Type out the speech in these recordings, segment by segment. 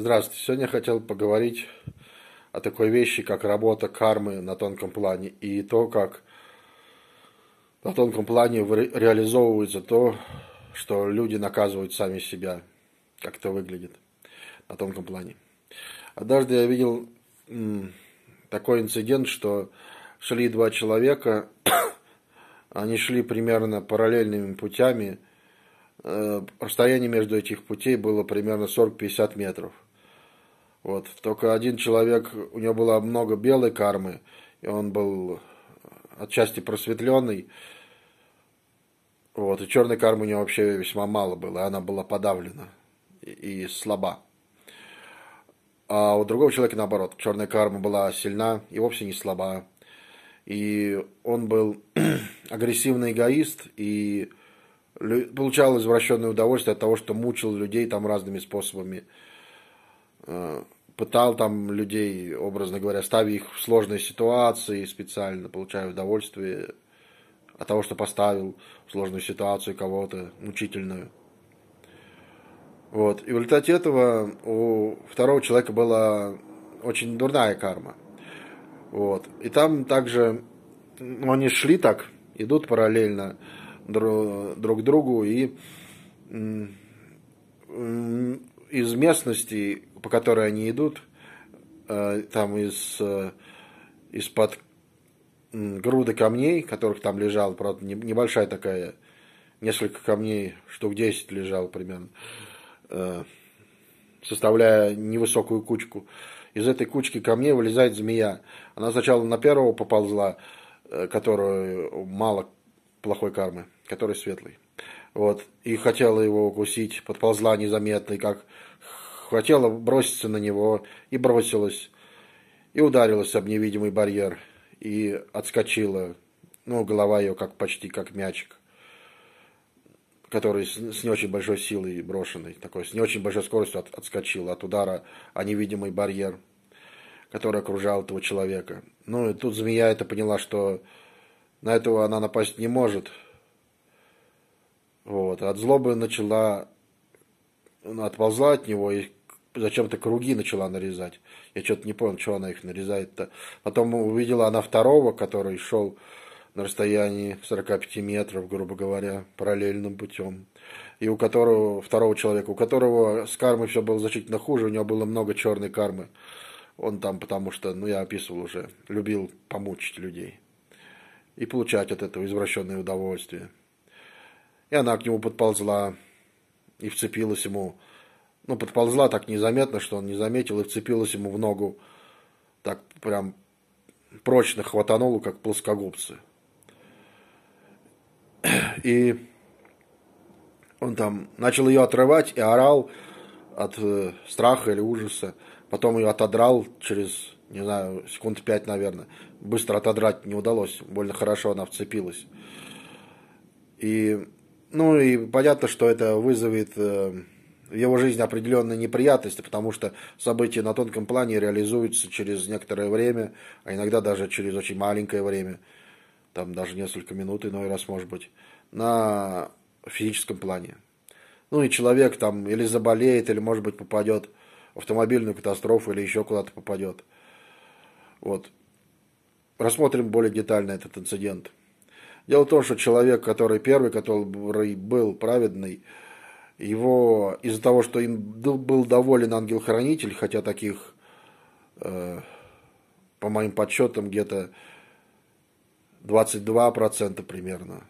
Здравствуйте. Сегодня я хотел поговорить о такой вещи, как работа кармы на тонком плане и то, как на тонком плане реализовывается то, что люди наказывают сами себя, как это выглядит на тонком плане. Однажды я видел такой инцидент, что шли два человека, они шли примерно параллельными путями, э, расстояние между этих путей было примерно 40-50 метров – вот. Только один человек, у него было много белой кармы, и он был отчасти просветленный. Вот. И черной кармы у него вообще весьма мало было, и она была подавлена и, и слаба. А у другого человека наоборот, черная карма была сильна и вовсе не слаба. И он был агрессивный эгоист и получал извращенное удовольствие от того, что мучил людей там разными способами. Э, пытал там людей, образно говоря, ставя их в сложные ситуации специально, получая удовольствие от того, что поставил в сложную ситуацию кого-то мучительную. Вот. И в результате этого у второго человека была очень дурная карма. Вот. И там также ну, они шли так, идут параллельно друг к другу и из местности, по которой они идут, э, там из, э, из-под груды камней, которых там лежал, правда, небольшая такая, несколько камней, штук 10 лежал примерно, э, составляя невысокую кучку. Из этой кучки камней вылезает змея. Она сначала на первого поползла, которую мало плохой кармы, который светлый вот, и хотела его укусить, подползла незаметно, и как хотела броситься на него, и бросилась, и ударилась об невидимый барьер, и отскочила, ну, голова ее как почти как мячик, который с, с не очень большой силой брошенный, такой, с не очень большой скоростью от, отскочила от удара о невидимый барьер, который окружал этого человека. Ну, и тут змея это поняла, что на этого она напасть не может, вот. От злобы начала, отползла от него и зачем-то круги начала нарезать. Я что-то не понял, чего она их нарезает-то. Потом увидела она второго, который шел на расстоянии 45 метров, грубо говоря, параллельным путем. И у которого, второго человека, у которого с кармой все было значительно хуже, у него было много черной кармы. Он там, потому что, ну, я описывал уже, любил помучить людей и получать от этого извращенное удовольствие. И она к нему подползла и вцепилась ему. Ну, подползла так незаметно, что он не заметил, и вцепилась ему в ногу. Так прям прочно хватанула, как плоскогубцы. И он там начал ее отрывать и орал от э, страха или ужаса. Потом ее отодрал через, не знаю, секунд пять, наверное. Быстро отодрать не удалось. Больно хорошо она вцепилась. И ну и понятно, что это вызовет э, в его жизни определенные неприятности, потому что события на тонком плане реализуются через некоторое время, а иногда даже через очень маленькое время, там даже несколько минут, иной раз, может быть, на физическом плане. Ну и человек там или заболеет, или, может быть, попадет в автомобильную катастрофу, или еще куда-то попадет. Вот. Рассмотрим более детально этот инцидент. Дело в том, что человек, который первый, который был праведный, его из-за того, что им был доволен ангел-хранитель, хотя таких, э, по моим подсчетам, где-то 22% примерно.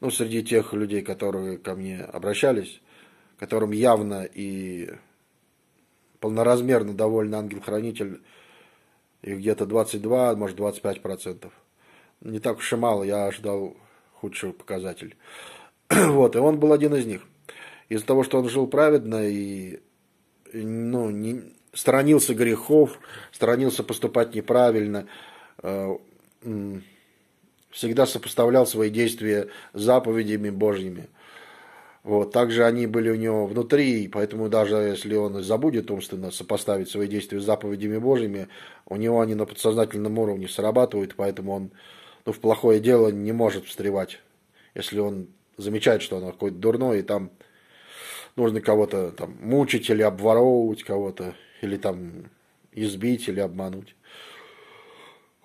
Ну, среди тех людей, которые ко мне обращались, которым явно и полноразмерно доволен ангел-хранитель, их где-то 22, может 25% не так уж и мало, я ожидал худшего показателя. вот, и он был один из них. Из-за того, что он жил праведно и, ну, не, сторонился грехов, сторонился поступать неправильно, э, всегда сопоставлял свои действия заповедями Божьими. Вот, также они были у него внутри, и поэтому даже если он забудет умственно сопоставить свои действия с заповедями Божьими, у него они на подсознательном уровне срабатывают, поэтому он ну, в плохое дело не может встревать, если он замечает, что оно какое-то дурное, и там нужно кого-то там мучить или обворовывать кого-то, или там избить или обмануть.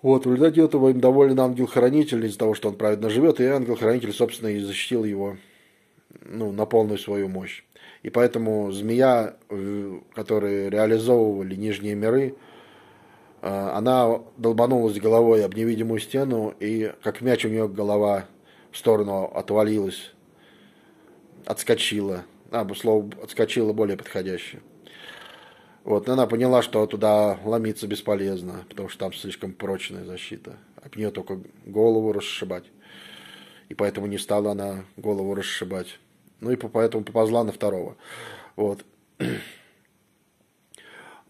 Вот, в результате этого им доволен ангел-хранитель из-за того, что он праведно живет, и ангел-хранитель, собственно, и защитил его ну, на полную свою мощь. И поэтому змея, которые реализовывали нижние миры, Э, она долбанулась головой об невидимую стену, и как мяч у нее голова в сторону отвалилась, отскочила. А, слово отскочила более подходящее. Вот, и она поняла, что туда ломиться бесполезно, потому что там слишком прочная защита. От нее только голову расшибать. И поэтому не стала она голову расшибать. Ну и поэтому поползла на второго. Вот.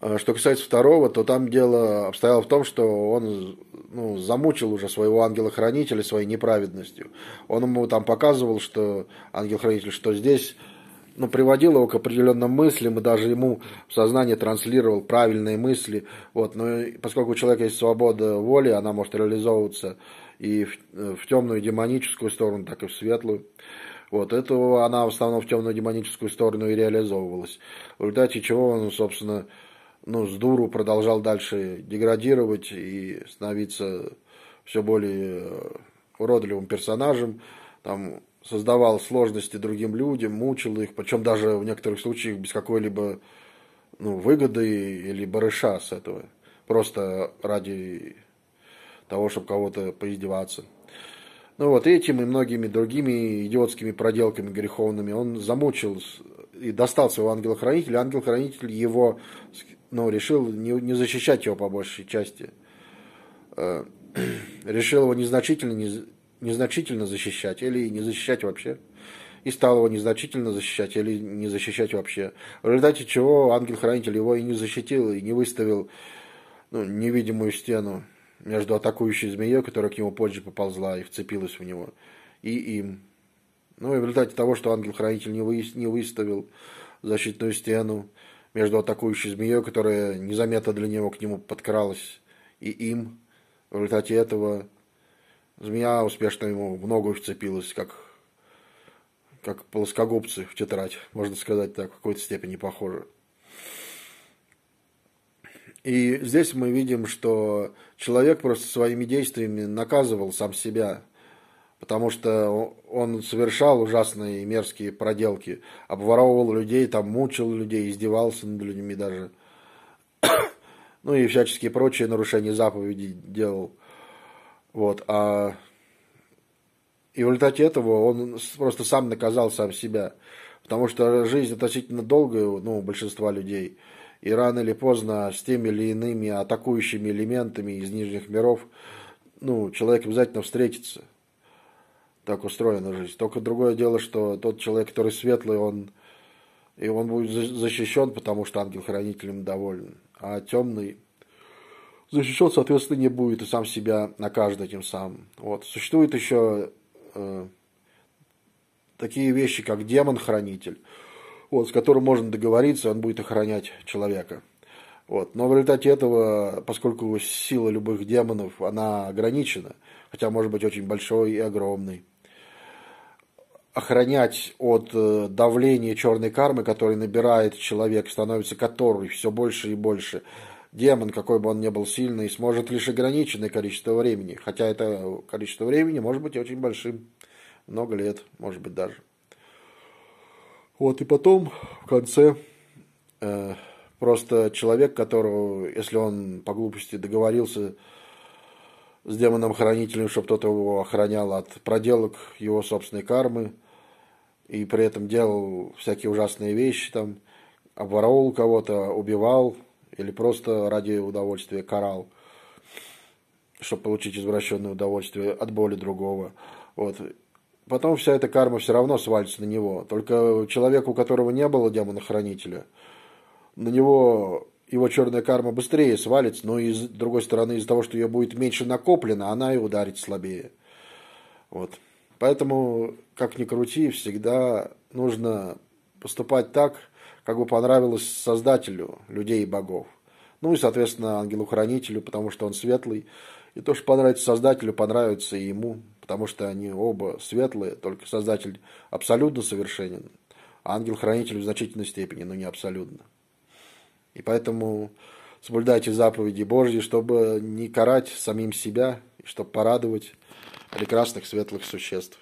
А что касается второго, то там дело обстояло в том, что он ну, замучил уже своего ангела-хранителя своей неправедностью. Он ему там показывал, что ангел-хранитель, что здесь ну, приводил его к определенным мыслям, и даже ему в сознание транслировал правильные мысли. Вот, но поскольку у человека есть свобода воли, она может реализовываться и в, в темную демоническую сторону, так и в светлую. Вот, это она в основном в темную демоническую сторону и реализовывалась. В результате чего он, собственно, ну, с дуру продолжал дальше деградировать и становиться все более э, уродливым персонажем, там создавал сложности другим людям, мучил их, причем даже в некоторых случаях без какой-либо ну, выгоды или барыша с этого. Просто ради того, чтобы кого-то поиздеваться. Ну вот этим и многими другими идиотскими проделками греховными он замучил и достал своего ангела-хранителя. Ангел-хранитель его ну, решил не, не защищать его по большей части. Э, решил его незначительно, не, незначительно защищать или не защищать вообще. И стал его незначительно защищать или не защищать вообще. В результате чего ангел-хранитель его и не защитил, и не выставил ну, невидимую стену между атакующей змеей, которая к нему позже поползла и вцепилась в него, и им. Ну и в результате того, что ангел-хранитель не, вы не выставил защитную стену, между атакующей змеей, которая незаметно для него к нему подкралась, и им. В результате этого змея успешно ему много вцепилась, как, как плоскогубцы в тетрадь, можно сказать так, в какой-то степени похоже. И здесь мы видим, что человек просто своими действиями наказывал сам себя потому что он совершал ужасные и мерзкие проделки, обворовывал людей, там мучил людей, издевался над людьми даже. ну и всяческие прочие нарушения заповедей делал. Вот, а и в результате этого он просто сам наказал сам себя. Потому что жизнь относительно долгая ну, у большинства людей. И рано или поздно с теми или иными атакующими элементами из нижних миров ну, человек обязательно встретится. Так устроена жизнь. Только другое дело, что тот человек, который светлый, он и он будет защищен, потому что ангел-хранителем доволен. А темный защищен, соответственно, не будет и сам себя накажет этим самым. Вот. существуют еще э, такие вещи, как демон-хранитель, вот, с которым можно договориться, он будет охранять человека. Вот. Но в результате этого, поскольку сила любых демонов, она ограничена, хотя может быть очень большой и огромный, охранять от э, давления черной кармы, который набирает человек, становится который все больше и больше. Демон, какой бы он ни был сильный, сможет лишь ограниченное количество времени, хотя это количество времени может быть очень большим, много лет, может быть даже. Вот и потом в конце э, Просто человек, которого, если он по глупости договорился с демоном-хранителем, чтобы тот его охранял от проделок его собственной кармы, и при этом делал всякие ужасные вещи, там, обворовал кого-то, убивал, или просто ради удовольствия карал, чтобы получить извращенное удовольствие от боли другого. Вот. Потом вся эта карма все равно свалится на него. Только человек, у которого не было демона-хранителя – на него его черная карма быстрее свалится, но и с другой стороны, из-за того, что ее будет меньше накоплено, она и ударит слабее. Вот. Поэтому, как ни крути, всегда нужно поступать так, как бы понравилось Создателю людей и богов. Ну и, соответственно, ангелу-хранителю, потому что он светлый. И то, что понравится Создателю, понравится и ему, потому что они оба светлые, только Создатель абсолютно совершенен, а ангел-хранитель в значительной степени, но не абсолютно. И поэтому соблюдайте заповеди Божьи, чтобы не карать самим себя, и чтобы порадовать прекрасных светлых существ.